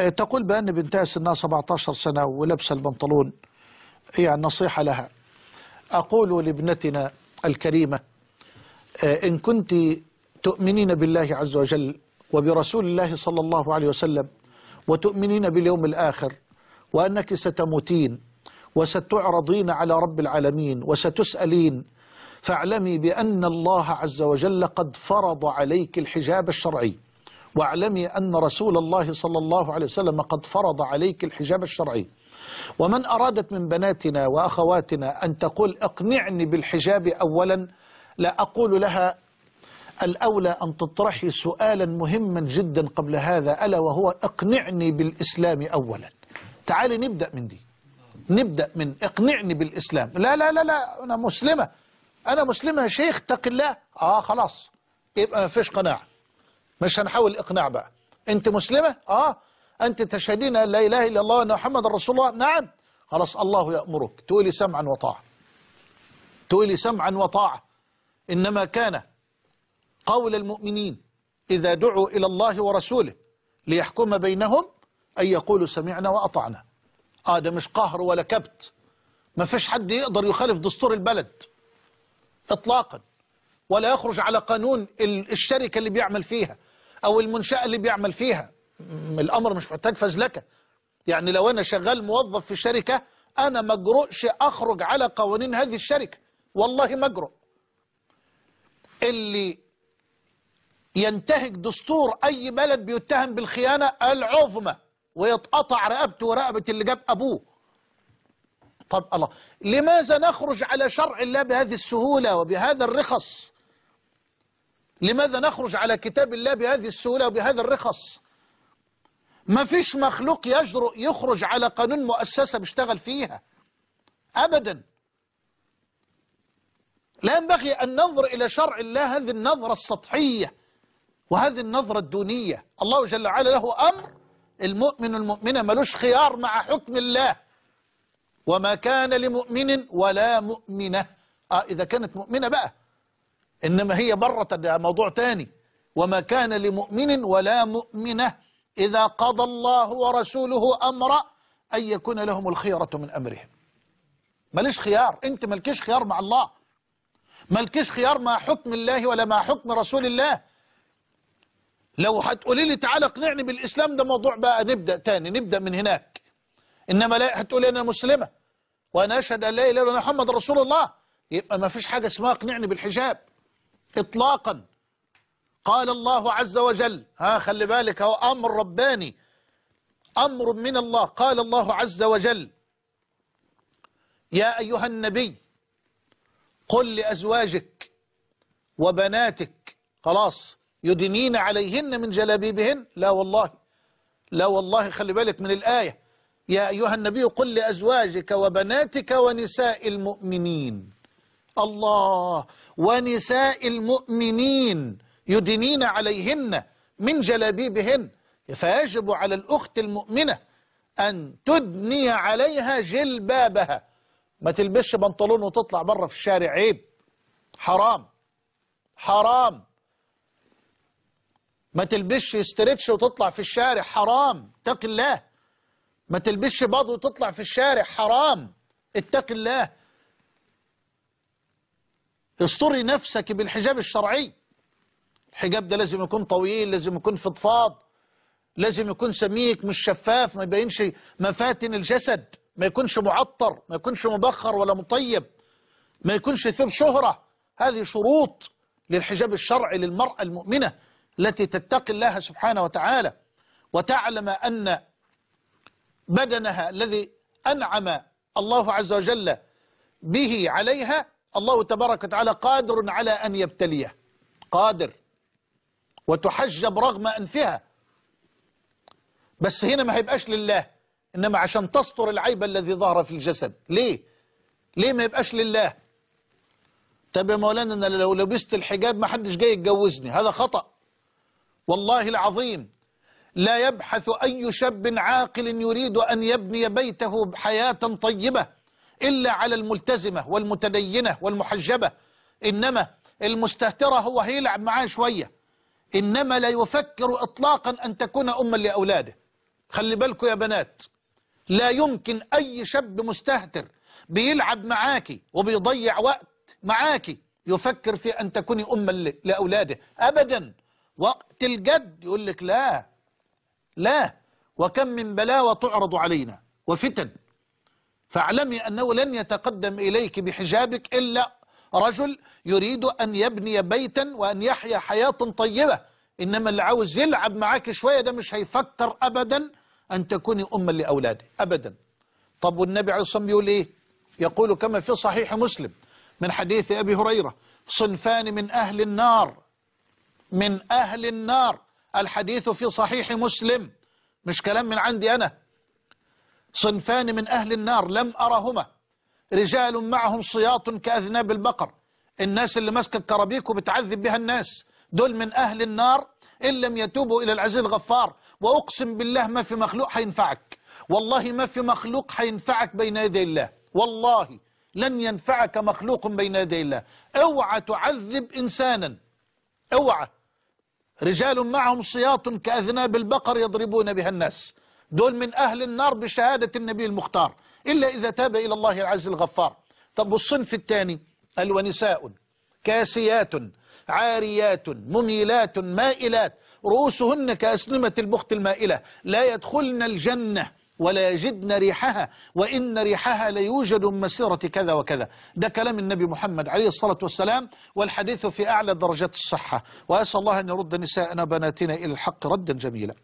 آه، تقول بأن بنتها سنها 17 سنة ولبس البنطلون يعني نصيحة لها أقول لابنتنا الكريمة آه، إن كنت تؤمنين بالله عز وجل وبرسول الله صلى الله عليه وسلم وتؤمنين باليوم الآخر وأنك ستموتين وستعرضين على رب العالمين وستسألين فاعلمي بأن الله عز وجل قد فرض عليك الحجاب الشرعي واعلمي أن رسول الله صلى الله عليه وسلم قد فرض عليك الحجاب الشرعي ومن أرادت من بناتنا وأخواتنا أن تقول اقنعني بالحجاب أولا لا أقول لها الأولى أن تطرحي سؤالا مهما جدا قبل هذا ألا وهو اقنعني بالإسلام أولا تعالي نبدأ من دي نبدأ من اقنعني بالإسلام لا لا لا لا أنا مسلمة أنا مسلمة يا شيخ اتق الله آه خلاص يبقى ما فيش قناعة مش هنحاول اقناع بقى انت مسلمة اه انت تشهدين لا اله الا الله ان محمد رسول الله نعم خلاص الله يأمرك تقولي سمعا وطاعة تقولي سمعا وطاعة إنما كان قول المؤمنين إذا دعوا إلى الله ورسوله ليحكم بينهم أن يقولوا سمعنا وأطعنا آه ده مش قهر ولا كبت ما فيش حد يقدر يخالف دستور البلد إطلاقا ولا يخرج على قانون الشركة اللي بيعمل فيها أو المنشأة اللي بيعمل فيها الأمر مش محتاج فزلكة يعني لو أنا شغال موظف في شركة أنا مجرؤش أخرج على قوانين هذه الشركة والله مجرؤ اللي ينتهك دستور أي بلد بيتهم بالخيانة العظمى ويتقطع رقبته ورقبة اللي جاب أبوه طب الله لماذا نخرج على شرع الله بهذه السهولة وبهذا الرخص لماذا نخرج على كتاب الله بهذه السهولة وبهذا الرخص ما فيش مخلوق يجرؤ يخرج على قانون مؤسسة بيشتغل فيها أبدا لا ينبغي أن ننظر إلى شرع الله هذه النظرة السطحية وهذه النظرة الدونية الله جل وعلا له أمر المؤمن المؤمنة ملوش خيار مع حكم الله وما كان لمؤمن ولا مؤمنة آه إذا كانت مؤمنة بقى إنما هي برة ده موضوع ثاني وما كان لمؤمن ولا مؤمنة إذا قضى الله ورسوله أمرا أن يكون لهم الخيرة من أمرهم ماليش خيار أنت مالكيش خيار مع الله مالكيش خيار مع حكم الله ولا مع حكم رسول الله لو هتقولي لي تعالى اقنعني بالإسلام ده موضوع بقى نبدأ تاني نبدأ من هناك إنما لا هتقولي أنا مسلمة وأنا أشهد أن لا إله إلا محمد رسول الله يبقى ما فيش حاجة اسمها اقنعني بالحجاب إطلاقا قال الله عز وجل ها خلي بالك هو أمر رباني أمر من الله قال الله عز وجل يا أيها النبي قل لأزواجك وبناتك خلاص يدنين عليهن من جلابيبهن لا والله لا والله خلي بالك من الآية يا أيها النبي قل لأزواجك وبناتك ونساء المؤمنين الله ونساء المؤمنين يدنين عليهن من جلابيبهن فيجب على الأخت المؤمنة أن تدني عليها جلبابها ما تلبسش بنطلون وتطلع بره في الشارع عيب حرام حرام ما تلبسش استرتش وتطلع في الشارع حرام اتق الله ما تلبسش بعض وتطلع في الشارع حرام اتق الله استري نفسك بالحجاب الشرعي الحجاب ده لازم يكون طويل لازم يكون فضفاض لازم يكون سميك مش شفاف ما يبينش مفاتن الجسد ما يكونش معطر ما يكونش مبخر ولا مطيب ما يكونش ثوب شهرة هذه شروط للحجاب الشرعي للمرأة المؤمنة التي تتقي الله سبحانه وتعالى وتعلم أن بدنها الذي أنعم الله عز وجل به عليها الله تبارك وتعالى قادر على أن يبتليه قادر وتحجب رغم أنفها بس هنا ما هيبقاش لله إنما عشان تستر العيب الذي ظهر في الجسد ليه؟ ليه ما يبقاش لله؟ طب يا مولانا أنا لو لبست الحجاب ما حدش جاي يتجوزني هذا خطأ والله العظيم لا يبحث أي شاب عاقل يريد أن يبني بيته حياة طيبة إلا على الملتزمة والمتدينة والمحجبة إنما المستهترة هو هيلعب معاه شوية إنما لا يفكر إطلاقا أن تكون أما لأولاده خلي بالكم يا بنات لا يمكن أي شاب مستهتر بيلعب معاكي وبيضيع وقت معاكي يفكر في أن تكوني أما لأولاده أبدا وقت الجد يقول لك لا لا وكم من بلاوة تعرض علينا وفتن فاعلمي أنه لن يتقدم إليك بحجابك إلا رجل يريد أن يبني بيتا وأن يحيا حياة طيبة إنما اللي عاوز يلعب معاك شوية ده مش هيفكر أبدا أن تكوني أما لأولاده أبدا طب والنبي عليه الصلاة والسلام يقول إيه يقول كما في صحيح مسلم من حديث أبي هريرة صنفان من أهل النار من أهل النار الحديث في صحيح مسلم مش كلام من عندي أنا صنفان من أهل النار لم أرهما رجال معهم صياط كأذناب البقر الناس اللي ماسكة الكرابيك وبتعذب بها الناس دول من أهل النار إن لم يتوبوا إلى العزيز الغفار وأقسم بالله ما في مخلوق حينفعك والله ما في مخلوق حينفعك بين يدي الله والله لن ينفعك مخلوق بين يدي الله اوعى تعذب إنسانا اوعى رجال معهم صياط كأذناب البقر يضربون بها الناس دول من أهل النار بشهادة النبي المختار إلا إذا تاب إلى الله العز الغفار طب والصنف الثاني قال ونساء كاسيات عاريات مميلات مائلات رؤوسهن كأسنمة البخت المائلة لا يدخلن الجنة ولا يجدن ريحها وإن ريحها ليوجد من مسيرة كذا وكذا ده كلام النبي محمد عليه الصلاة والسلام والحديث في أعلى درجات الصحة وأسأل الله أن يرد نساءنا بناتنا إلى الحق ردا جميلا